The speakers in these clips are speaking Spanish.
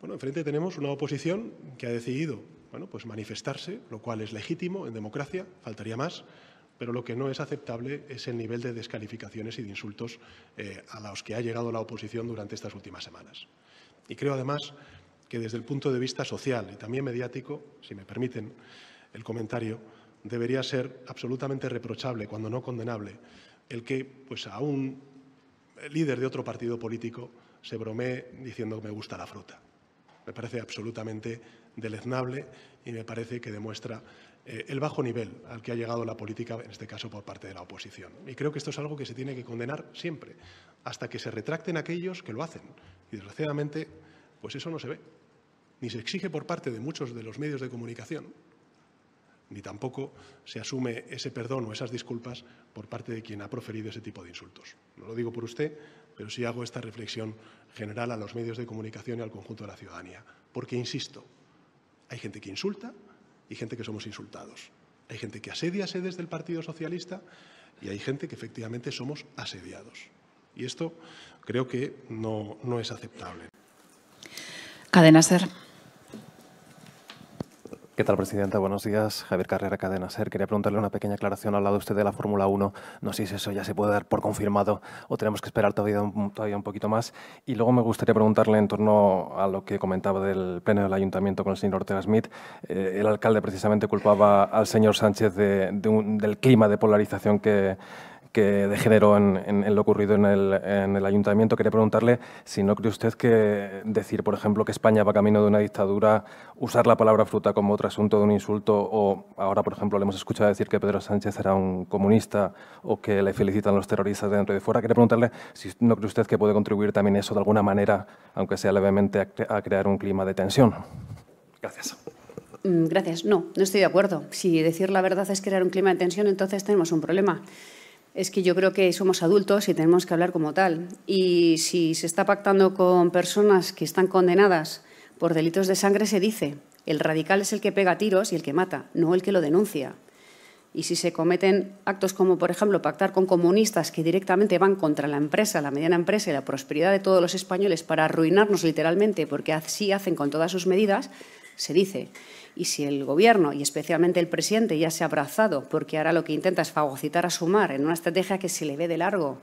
Bueno, enfrente tenemos una oposición que ha decidido bueno, pues manifestarse, lo cual es legítimo en democracia, faltaría más, pero lo que no es aceptable es el nivel de descalificaciones y de insultos eh, a los que ha llegado la oposición durante estas últimas semanas. Y creo además que desde el punto de vista social y también mediático, si me permiten el comentario, debería ser absolutamente reprochable, cuando no condenable, el que pues, a un líder de otro partido político se bromee diciendo que me gusta la fruta. Me parece absolutamente deleznable y me parece que demuestra eh, el bajo nivel al que ha llegado la política, en este caso por parte de la oposición. Y creo que esto es algo que se tiene que condenar siempre, hasta que se retracten aquellos que lo hacen. Y desgraciadamente, pues eso no se ve. Ni se exige por parte de muchos de los medios de comunicación, ni tampoco se asume ese perdón o esas disculpas por parte de quien ha proferido ese tipo de insultos. No lo digo por usted, pero sí hago esta reflexión general a los medios de comunicación y al conjunto de la ciudadanía. Porque, insisto, hay gente que insulta y gente que somos insultados. Hay gente que asedia sedes del Partido Socialista y hay gente que efectivamente somos asediados. Y esto creo que no, es aceptable. Cadena Ser. ¿Qué tal, Presidenta? Buenos días. Javier Carrera, Cadena Ser. Quería preguntarle una pequeña aclaración al lado usted de la Fórmula 1. No sé si eso ya se puede dar por confirmado o tenemos que esperar todavía un, poquito más. Y luego me gustaría preguntarle en torno a lo que comentaba del pleno del ayuntamiento con el señor Ortega Smith. Eh, el alcalde precisamente culpaba al señor Sánchez del clima de polarización que que degeneró en, lo ocurrido en el, ayuntamiento. Quería preguntarle si no cree usted que decir, por ejemplo, que España va camino de una dictadura, usar la palabra fruta como otro asunto de un insulto, o ahora, por ejemplo, le hemos escuchado decir que Pedro Sánchez era un comunista o que le felicitan los terroristas dentro y de fuera. Quería preguntarle si no cree usted que puede contribuir también eso de alguna manera, aunque sea levemente, a crear un clima de tensión. Gracias. Mm, gracias. No, no estoy de acuerdo. Si decir la verdad es crear un clima de tensión, entonces tenemos un problema es que yo creo que somos adultos y tenemos que hablar como tal. Y si se está pactando con personas que están condenadas por delitos de sangre, se dice, el radical es el que pega tiros y el que mata, no el que lo denuncia. Y si se cometen actos como, por ejemplo, pactar con comunistas que directamente van contra la empresa, la mediana empresa y la prosperidad de todos los españoles para arruinarnos literalmente, porque así hacen con todas sus medidas, se dice. Y si el Gobierno, y especialmente el presidente, ya se ha abrazado, porque ahora lo que intenta es fagocitar a Sumar en una estrategia que se le ve de largo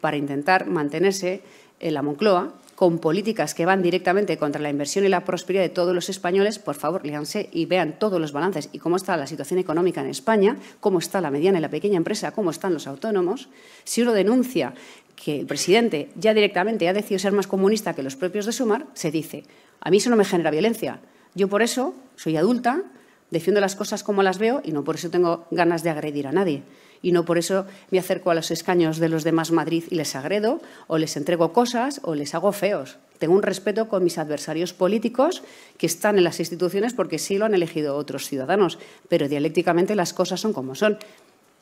para intentar mantenerse en la Moncloa, con políticas que van directamente contra la inversión y la prosperidad de todos los españoles, por favor, léanse y vean todos los balances y cómo está la situación económica en España, cómo está la mediana y la pequeña empresa, cómo están los autónomos. Si uno denuncia que el presidente ya directamente ha decidido ser más comunista que los propios de Sumar, se dice, a mí eso no me genera violencia, yo por eso soy adulta, defiendo las cosas como las veo y no por eso tengo ganas de agredir a nadie. Y no por eso me acerco a los escaños de los demás Madrid y les agredo, o les entrego cosas, o les hago feos. Tengo un respeto con mis adversarios políticos que están en las instituciones porque sí lo han elegido otros ciudadanos, pero dialécticamente las cosas son como son.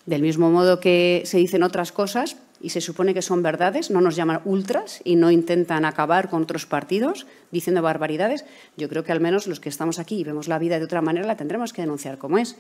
Del mismo modo que se dicen otras cosas, y se supone que son verdades, no nos llaman ultras y no intentan acabar con otros partidos diciendo barbaridades, yo creo que al menos los que estamos aquí y vemos la vida de otra manera la tendremos que denunciar como es.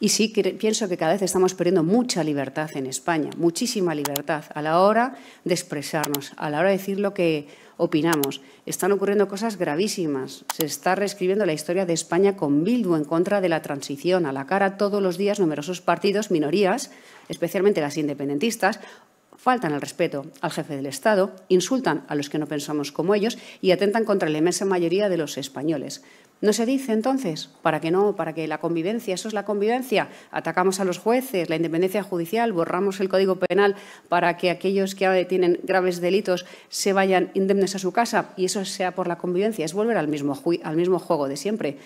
Y sí, pienso que cada vez estamos perdiendo mucha libertad en España, muchísima libertad a la hora de expresarnos, a la hora de decir lo que opinamos. Están ocurriendo cosas gravísimas. Se está reescribiendo la historia de España con Bildu en contra de la transición. A la cara todos los días numerosos partidos, minorías, especialmente las independentistas, faltan al respeto al jefe del Estado, insultan a los que no pensamos como ellos y atentan contra la inmensa mayoría de los españoles. ¿No se dice entonces para que no, para que la convivencia, eso es la convivencia? Atacamos a los jueces, la independencia judicial, borramos el Código Penal para que aquellos que tienen graves delitos se vayan indemnes a su casa y eso sea por la convivencia, es volver al mismo, al mismo juego de siempre.